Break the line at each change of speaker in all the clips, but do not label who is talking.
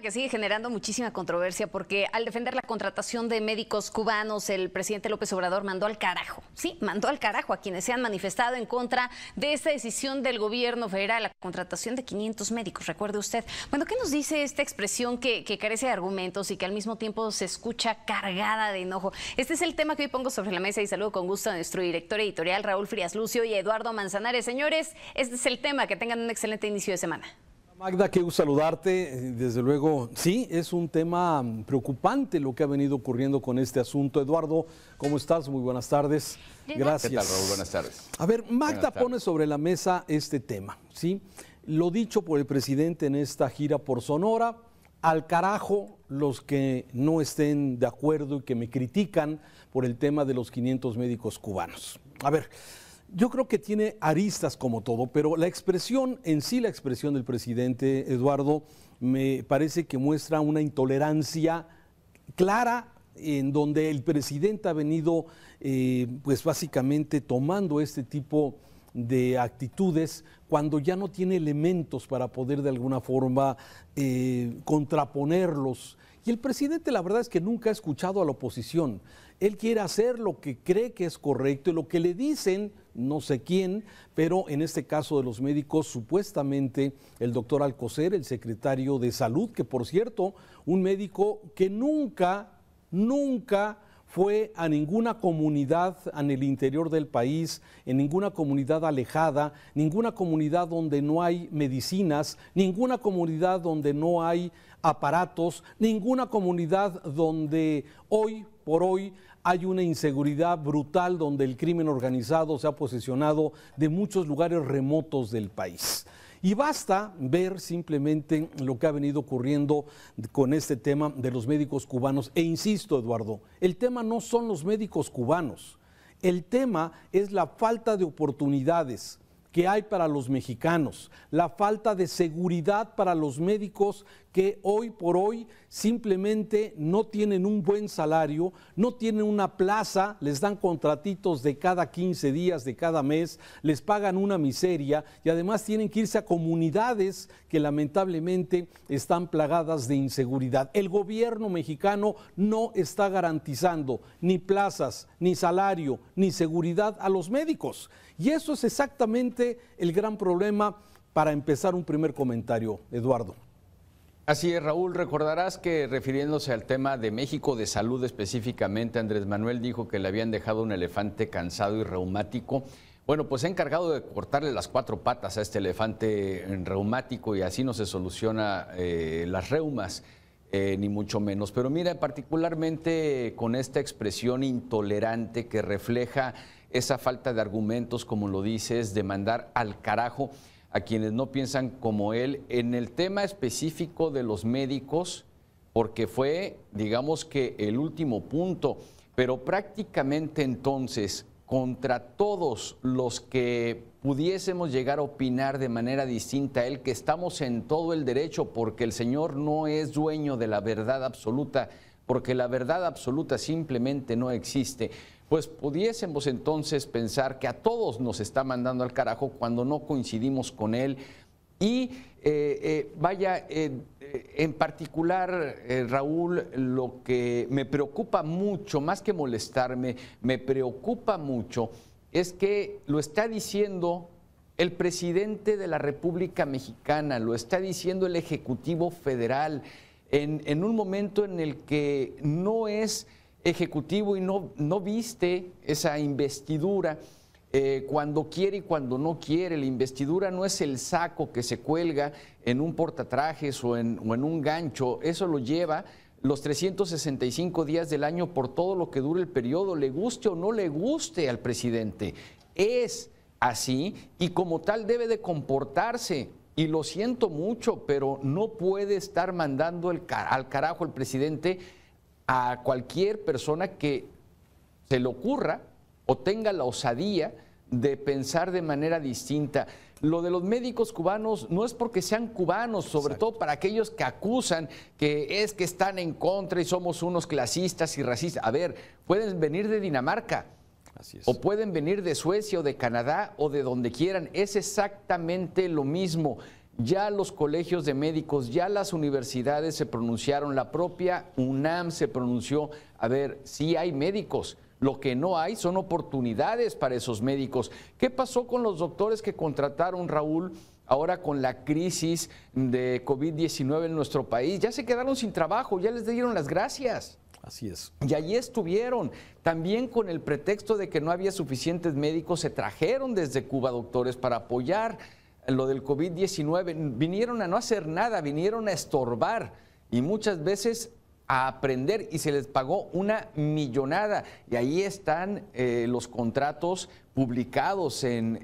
que sigue generando muchísima controversia porque al defender la contratación de médicos cubanos, el presidente López Obrador mandó al carajo, sí, mandó al carajo a quienes se han manifestado en contra de esta decisión del gobierno federal, la contratación de 500 médicos, recuerde usted. Bueno, ¿qué nos dice esta expresión que, carece de argumentos y que al mismo tiempo se escucha cargada de enojo? Este es el tema que hoy pongo sobre la mesa y saludo con gusto a nuestro director editorial Raúl Frías Lucio y Eduardo Manzanares. Señores, este es el tema, que tengan un excelente inicio de semana.
Magda, qué gusto saludarte. Desde luego, sí, es un tema preocupante lo que ha venido ocurriendo con este asunto. Eduardo, ¿cómo estás? Muy buenas tardes. Gracias. ¿Qué tal,
Raúl? Buenas tardes.
A ver, Magda pone sobre la mesa este tema, ¿sí? Lo dicho por el presidente en esta gira por Sonora, al carajo los que no estén de acuerdo y que me critican por el tema de los 500 médicos cubanos. A ver, yo creo que tiene aristas como todo, pero la expresión en sí, la expresión del presidente Eduardo, me parece que muestra una intolerancia clara en donde el presidente ha venido, eh, pues básicamente tomando este tipo de actitudes cuando ya no tiene elementos para poder de alguna forma eh, contraponerlos. Y el presidente la verdad es que nunca ha escuchado a la oposición. Él quiere hacer lo que cree que es correcto y lo que le dicen no sé quién, pero en este caso de los médicos, supuestamente el doctor Alcocer, el secretario de salud, que por cierto, un médico que nunca, nunca fue a ninguna comunidad en el interior del país, en ninguna comunidad alejada, ninguna comunidad donde no hay medicinas, ninguna comunidad donde no hay aparatos, ninguna comunidad donde hoy por hoy hay una inseguridad brutal donde el crimen organizado se ha posicionado de muchos lugares remotos del país. Y basta ver simplemente lo que ha venido ocurriendo con este tema de los médicos cubanos. E insisto, Eduardo, el tema no son los médicos cubanos. El tema es la falta de oportunidades que hay para los mexicanos, la falta de seguridad para los médicos que hoy por hoy simplemente no tienen un buen salario, no tienen una plaza, les dan contratitos de cada 15 días, de cada mes, les pagan una miseria y además tienen que irse a comunidades que lamentablemente están plagadas de inseguridad. El gobierno mexicano no está garantizando ni plazas, ni salario, ni seguridad a los médicos. Y eso es exactamente el gran problema para empezar un primer comentario, Eduardo.
Así es, Raúl, recordarás que refiriéndose al tema de México de salud específicamente, Andrés Manuel dijo que le habían dejado un elefante cansado y reumático. Bueno, pues se ha encargado de cortarle las cuatro patas a este elefante eh, reumático y así no se soluciona eh, las reumas, eh, ni mucho menos. Pero mira, particularmente con esta expresión intolerante que refleja esa falta de argumentos, como lo dices, de mandar al carajo a quienes no piensan como él en el tema específico de los médicos, porque fue, digamos que, el último punto. Pero prácticamente entonces, contra todos los que pudiésemos llegar a opinar de manera distinta a él, que estamos en todo el derecho, porque el Señor no es dueño de la verdad absoluta, porque la verdad absoluta simplemente no existe pues pudiésemos entonces pensar que a todos nos está mandando al carajo cuando no coincidimos con él. Y eh, eh, vaya, en particular, eh, Raúl, lo que me preocupa mucho, más que molestarme, me preocupa mucho es que lo está diciendo el presidente de la República Mexicana, lo está diciendo el Ejecutivo Federal, en un momento en el que no es ejecutivo y no, no viste esa investidura eh, cuando quiere y cuando no quiere. La investidura no es el saco que se cuelga en un portatrajes o en, o en un gancho, eso lo lleva los 365 días del año por todo lo que dure el periodo, le guste o no le guste al presidente. Es así y como tal debe de comportarse. Y lo siento mucho, pero no puede estar mandando al carajo el presidente a cualquier persona que se le ocurra o tenga la osadía de pensar de manera distinta. Lo de los médicos cubanos no es porque sean cubanos, sobre todo para aquellos que acusan que es que están en contra y somos unos clasistas y racistas. A ver, pueden venir de Dinamarca. O pueden venir de Suecia o de Canadá o de donde quieran. Es exactamente lo mismo. Ya los colegios de médicos, ya las universidades se pronunciaron, la propia UNAM se pronunció. A ver, sí hay médicos, lo que no hay son oportunidades para esos médicos. ¿Qué pasó con los doctores que contrataron Raúl ahora con la crisis de COVID-19 en nuestro país? Ya se quedaron sin trabajo, ya les dieron las gracias. Así es. Y allí estuvieron. También con el pretexto de que no había suficientes médicos, se trajeron desde Cuba doctores para apoyar lo del COVID-19, vinieron a no hacer nada, vinieron a estorbar y muchas veces a aprender y se les pagó una millonada. Y ahí están eh, los contratos publicados en,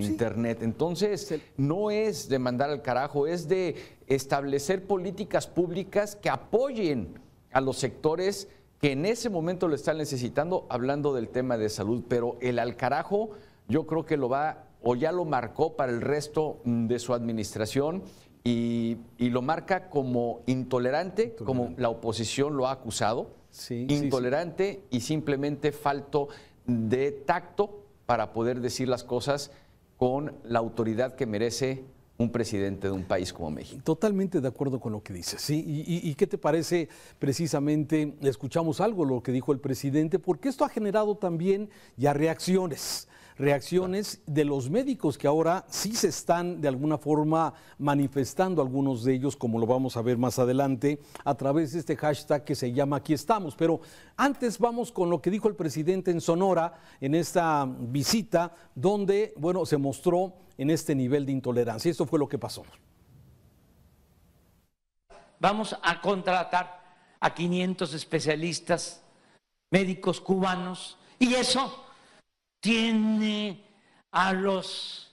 Internet. Entonces, no es de mandar al carajo, es de establecer políticas públicas que apoyen a los sectores que en ese momento lo están necesitando, hablando del tema de salud. Pero el al carajo yo creo que lo va o ya lo marcó para el resto mm, de su administración y, lo marca como intolerante, como la oposición lo ha acusado, intolerante y simplemente falto de tacto para poder decir las cosas con la autoridad que merece un presidente de un país como México.
Totalmente de acuerdo con lo que dices. ¿sí? ¿Y, y, qué te parece precisamente? Escuchamos algo lo que dijo el presidente, porque esto ha generado también ya reacciones reacciones de los médicos que ahora sí se están de alguna forma manifestando, algunos de ellos, como lo vamos a ver más adelante, a través de este hashtag que se llama Aquí estamos. Pero antes vamos con lo que dijo el presidente en Sonora en esta visita, donde, bueno, se mostró en este nivel de intolerancia. Esto fue lo que pasó.
Vamos a contratar a 500 especialistas médicos cubanos y eso tiene a los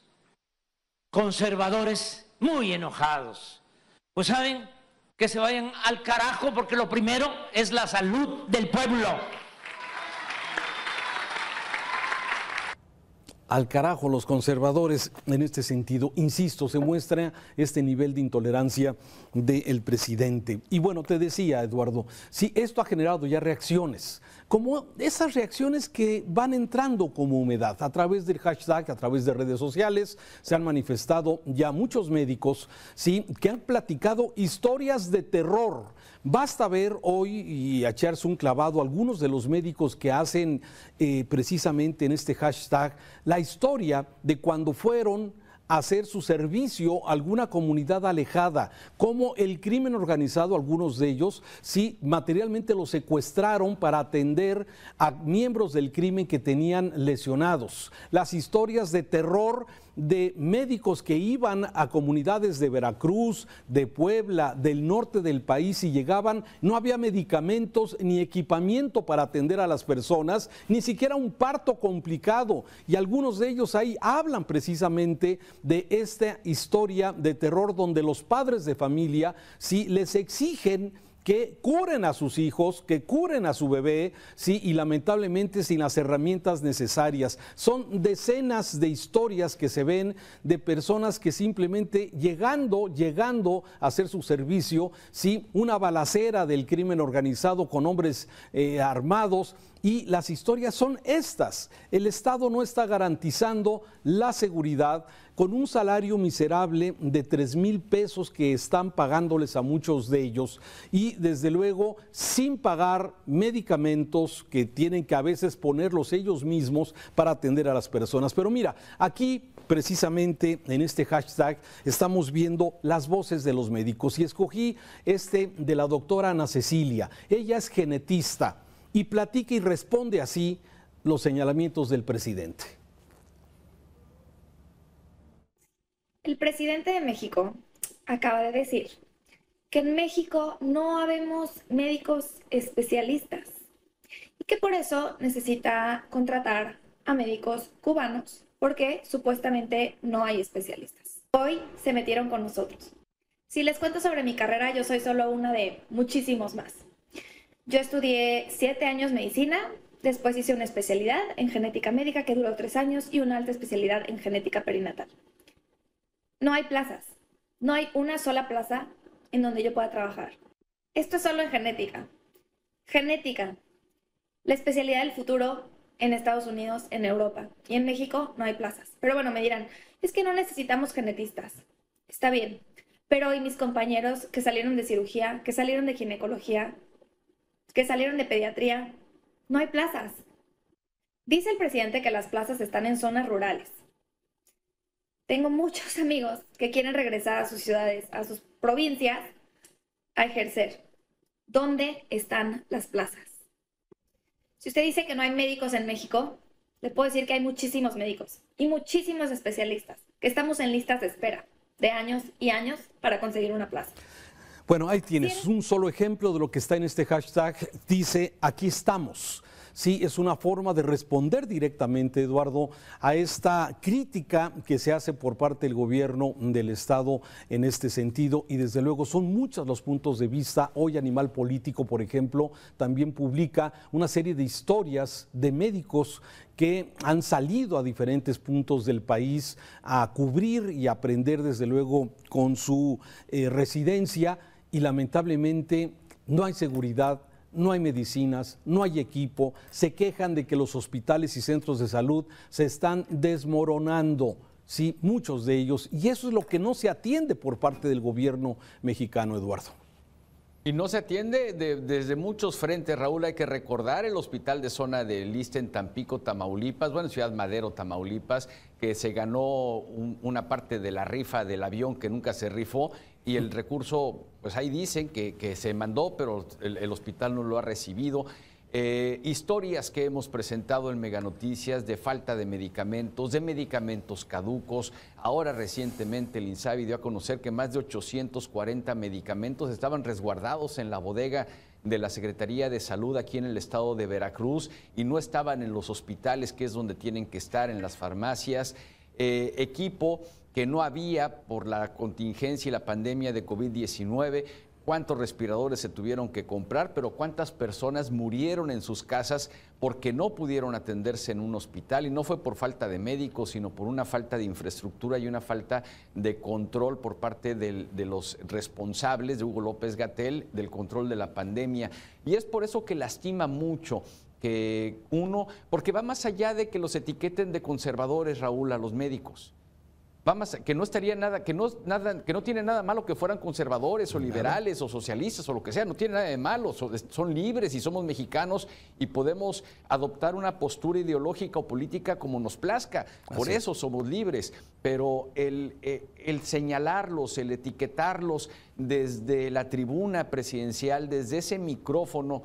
conservadores muy enojados. Pues saben que se vayan al carajo porque lo primero es la salud del pueblo.
al carajo los conservadores en este sentido. Insisto, se muestra este nivel de intolerancia del presidente. Y bueno, te decía, Eduardo, si esto ha generado ya reacciones como esas reacciones que van entrando como humedad a través del hashtag, a través de redes sociales, se han manifestado ya muchos médicos, sí, que han platicado historias de terror. Basta ver hoy y echarse un clavado algunos de los médicos que hacen eh, precisamente en este hashtag la historia de cuando fueron hacer su servicio a alguna comunidad alejada, como el crimen organizado, algunos de ellos, sí, materialmente los secuestraron para atender a miembros del crimen que tenían lesionados. Las historias de terror de médicos que iban a comunidades de Veracruz, de Puebla, del norte del país y llegaban, no había medicamentos ni equipamiento para atender a las personas, ni siquiera un parto complicado. Y algunos de ellos ahí hablan precisamente de esta historia de terror donde los padres de familia, si les exigen que curen a sus hijos, que curen a su bebé, sí, y lamentablemente sin las herramientas necesarias. Son decenas de historias que se ven de personas que simplemente llegando, llegando a hacer su servicio, sí, una balacera del crimen organizado con hombres eh, armados, y las historias son estas. El Estado no está garantizando la seguridad con un salario miserable de 3 mil pesos que están pagándoles a muchos de ellos y desde luego sin pagar medicamentos que tienen que a veces ponerlos ellos mismos para atender a las personas. Pero mira, aquí precisamente en este hashtag estamos viendo las voces de los médicos y escogí este de la doctora Ana Cecilia. Ella es genetista y platica y responde así los señalamientos del presidente.
El presidente de México acaba de decir que en México no habemos médicos especialistas y que por eso necesita contratar a médicos cubanos porque supuestamente no hay especialistas. Hoy se metieron con nosotros. Si les cuento sobre mi carrera, yo soy solo una de muchísimos más. Yo estudié siete años medicina, después hice una especialidad en genética médica que duró tres años y una alta especialidad en genética perinatal. No hay plazas, no hay una sola plaza en donde yo pueda trabajar. Esto es solo en genética. Genética, la especialidad del futuro en Estados Unidos, en Europa y en México no hay plazas. Pero bueno, me dirán, es que no necesitamos genetistas. Está bien, pero hoy mis compañeros que salieron de cirugía, que salieron de ginecología, que salieron de pediatría, no hay plazas. Dice el presidente que las plazas están en zonas rurales. Tengo muchos amigos que quieren regresar a sus ciudades, a sus provincias, a ejercer. ¿Dónde están las plazas? Si usted dice que no hay médicos en México, le puedo decir que hay muchísimos médicos y muchísimos especialistas que estamos en listas de espera de años y años para conseguir una plaza.
Bueno, ahí tienes un solo ejemplo de lo que está en este hashtag. Dice, aquí estamos. Sí, es una forma de responder directamente, Eduardo, a esta crítica que se hace por parte del gobierno del Estado en este sentido. Y desde luego son muchos los puntos de vista. Hoy Animal Político, por ejemplo, también publica una serie de historias de médicos que han salido a diferentes puntos del país a cubrir y aprender, desde luego, con su eh, residencia y lamentablemente no hay seguridad, no hay medicinas, no hay equipo, se quejan de que los hospitales y centros de salud se están desmoronando. Sí, muchos de ellos, y eso es lo que no se atiende por parte del gobierno mexicano, Eduardo.
Y no se atiende desde muchos frentes, Raúl. Hay que recordar el hospital de zona de Lista en Tampico, Tamaulipas, bueno, Ciudad Madero, Tamaulipas, que se ganó una parte de la rifa del avión que nunca se rifó y el recurso, pues ahí dicen que, se mandó, pero el, hospital no lo ha recibido. Eh, historias que hemos presentado en Meganoticias de falta de medicamentos, de medicamentos caducos. Ahora recientemente el INSABI dio a conocer que más de 840 medicamentos estaban resguardados en la bodega de la Secretaría de Salud aquí en el estado de Veracruz y no estaban en los hospitales, que es donde tienen que estar, en las farmacias. Eh, equipo que no había por la contingencia y la pandemia de COVID-19, cuántos respiradores se tuvieron que comprar, pero cuántas personas murieron en sus casas porque no pudieron atenderse en un hospital y no fue por falta de médicos, sino por una falta de infraestructura y una falta de control por parte de los responsables de Hugo López Gatel del control de la pandemia. Y es por eso que lastima mucho que uno, porque va más allá de que los etiqueten de conservadores, Raúl, a los médicos que no estaría nada, que no, nada, que no tiene nada malo que fueran conservadores o liberales o socialistas o lo que sea, no tiene nada de malo, son, libres y somos mexicanos y podemos adoptar una postura ideológica o política como nos plazca, por eso somos libres, pero eh, el señalarlos, el etiquetarlos desde la tribuna presidencial, desde ese micrófono,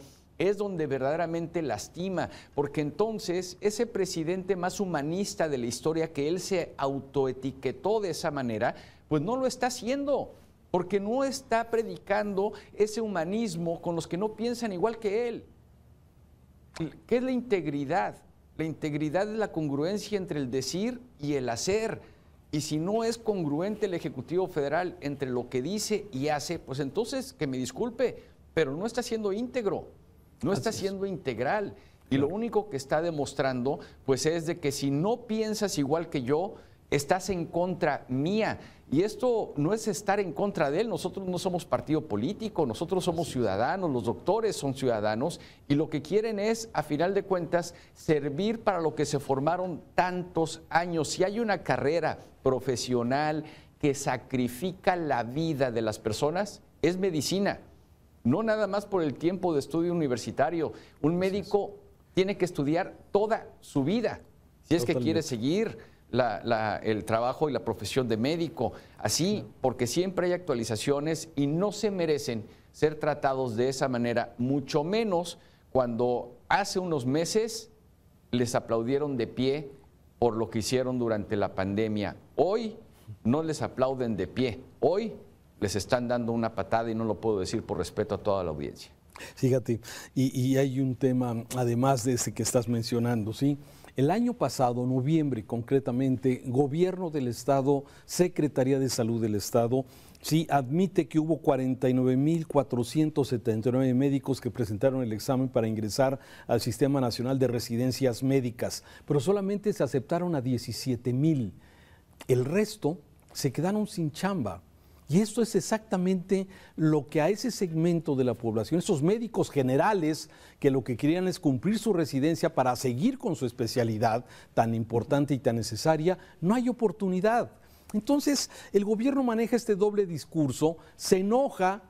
es donde verdaderamente lastima, porque entonces ese presidente más humanista de la historia que él se autoetiquetó de esa manera, pues no lo está haciendo porque no está predicando ese humanismo con los que no piensan igual que él. ¿Qué es la integridad? La integridad es la congruencia entre el decir y el hacer. Y si no es congruente el Ejecutivo Federal entre lo que dice y hace, pues entonces que me disculpe, pero no está siendo íntegro. No está siendo integral. Y lo único que está demostrando, pues, es de que si no piensas igual que yo, estás en contra mía. Y esto no es estar en contra de él, nosotros no somos partido político, nosotros somos ciudadanos, los doctores son ciudadanos y lo que quieren es, a final de cuentas, servir para lo que se formaron tantos años. Si hay una carrera profesional que sacrifica la vida de las personas, es medicina no nada más por el tiempo de estudio universitario. Un médico tiene que estudiar toda su vida, si es que quiere seguir el trabajo y la profesión de médico. Así, porque siempre hay actualizaciones y no se merecen ser tratados de esa manera, mucho menos cuando hace unos meses les aplaudieron de pie por lo que hicieron durante la pandemia. Hoy no les aplauden de pie. Hoy les están dando una patada y no lo puedo decir por respeto a toda la audiencia.
Fíjate, y, hay un tema, además de ese que estás mencionando, ¿sí? El año pasado, noviembre concretamente, Gobierno del Estado, Secretaría de Salud del Estado, sí admite que hubo 49.479 médicos que presentaron el examen para ingresar al Sistema Nacional de Residencias Médicas, pero solamente se aceptaron a 17.000. El resto se quedaron sin chamba. Y esto es exactamente lo que a ese segmento de la población, esos médicos generales que lo que querían es cumplir su residencia para seguir con su especialidad tan importante y tan necesaria, no hay oportunidad. Entonces, el gobierno maneja este doble discurso, se enoja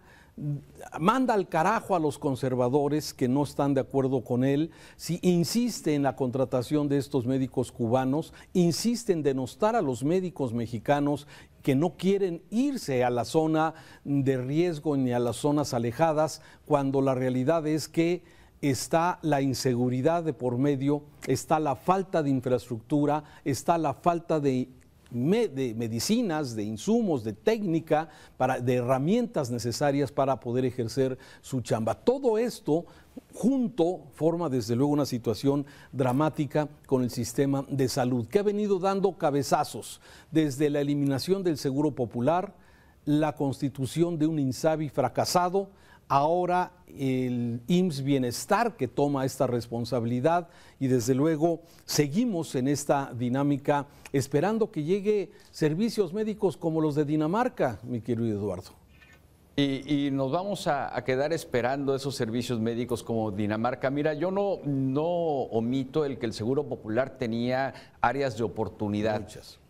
manda al carajo a los conservadores que no están de acuerdo con él, si insiste en la contratación de estos médicos cubanos, insiste en denostar a los médicos mexicanos que no quieren irse a la zona de riesgo ni a las zonas alejadas, cuando la realidad es que está la inseguridad de por medio, está la falta de infraestructura, está la falta de de medicinas, de insumos, de técnica, para, de herramientas necesarias para poder ejercer su chamba. Todo esto junto forma desde luego una situación dramática con el sistema de salud, que ha venido dando cabezazos desde la eliminación del Seguro Popular, la constitución de un INSABI fracasado, ahora el IMSS Bienestar que toma esta responsabilidad y desde luego seguimos en esta dinámica esperando que llegue servicios médicos como los de Dinamarca, mi querido Eduardo.
Y, nos vamos a, quedar esperando esos servicios médicos como Dinamarca. Mira, yo no, no omito el que el Seguro Popular tenía áreas de oportunidad.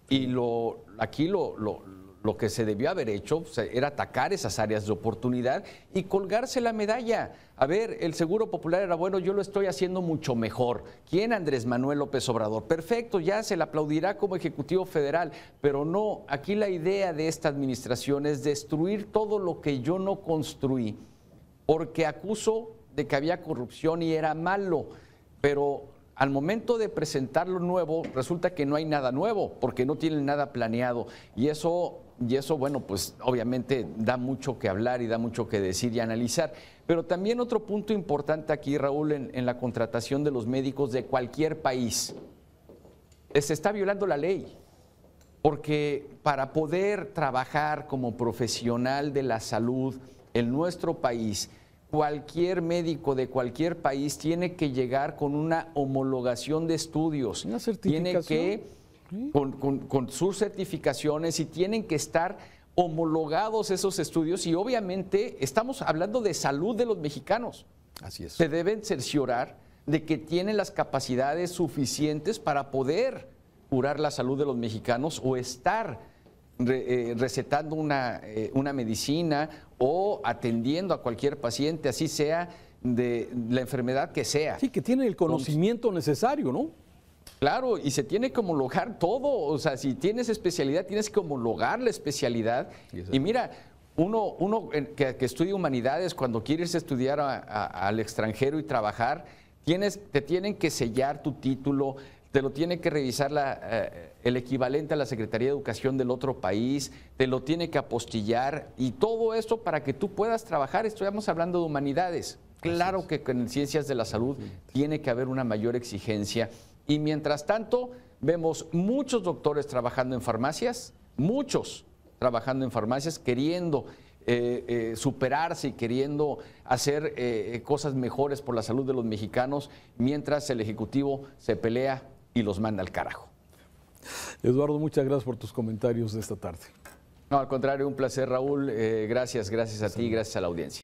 Y lo, aquí lo, lo lo que se debió haber hecho era atacar esas áreas de oportunidad y colgarse la medalla. A ver, el Seguro Popular era bueno, yo lo estoy haciendo mucho mejor. ¿Quién? Andrés Manuel López Obrador. Perfecto, ya se le aplaudirá como Ejecutivo Federal, pero no, aquí la idea de esta administración es destruir todo lo que yo no construí, porque acuso de que había corrupción y era malo, pero al momento de presentar lo nuevo, resulta que no hay nada nuevo, porque no tienen nada planeado. Y eso y eso, bueno, pues obviamente da mucho que hablar y da mucho que decir y analizar. Pero también otro punto importante aquí, Raúl, en, la contratación de los médicos de cualquier país. Eh, se está violando la ley, porque para poder trabajar como profesional de la salud en nuestro país, cualquier médico de cualquier país tiene que llegar con una homologación de estudios. Una certificación. Tiene que con, sus certificaciones y tienen que estar homologados esos estudios y obviamente estamos hablando de salud de los mexicanos. Así es. Se deben cerciorar de que tienen las capacidades suficientes para poder curar la salud de los mexicanos o estar eh, recetando una, eh, una medicina o atendiendo a cualquier paciente, así sea de la enfermedad que sea.
Sí, que tienen el conocimiento necesario, ¿no?
Claro, y se tiene que homologar todo. O sea, si tienes especialidad, tienes que homologar la especialidad. Y mira, uno, uno que, que, estudia humanidades, cuando quieres estudiar al extranjero y trabajar, tienes, te tienen que sellar tu título, te lo tiene que revisar la, eh, el equivalente a la Secretaría de Educación del otro país, te lo tiene que apostillar y todo esto para que tú puedas trabajar. Estamos hablando de humanidades. Claro que en ciencias de la salud tiene que haber una mayor exigencia y mientras tanto, vemos muchos doctores trabajando en farmacias, muchos trabajando en farmacias, queriendo eh, eh, superarse y queriendo hacer eh, cosas mejores por la salud de los mexicanos, mientras el Ejecutivo se pelea y los manda al carajo.
Eduardo, muchas gracias por tus comentarios de esta tarde.
No, al contrario, un placer, Raúl. gracias, gracias a ti, gracias a la audiencia.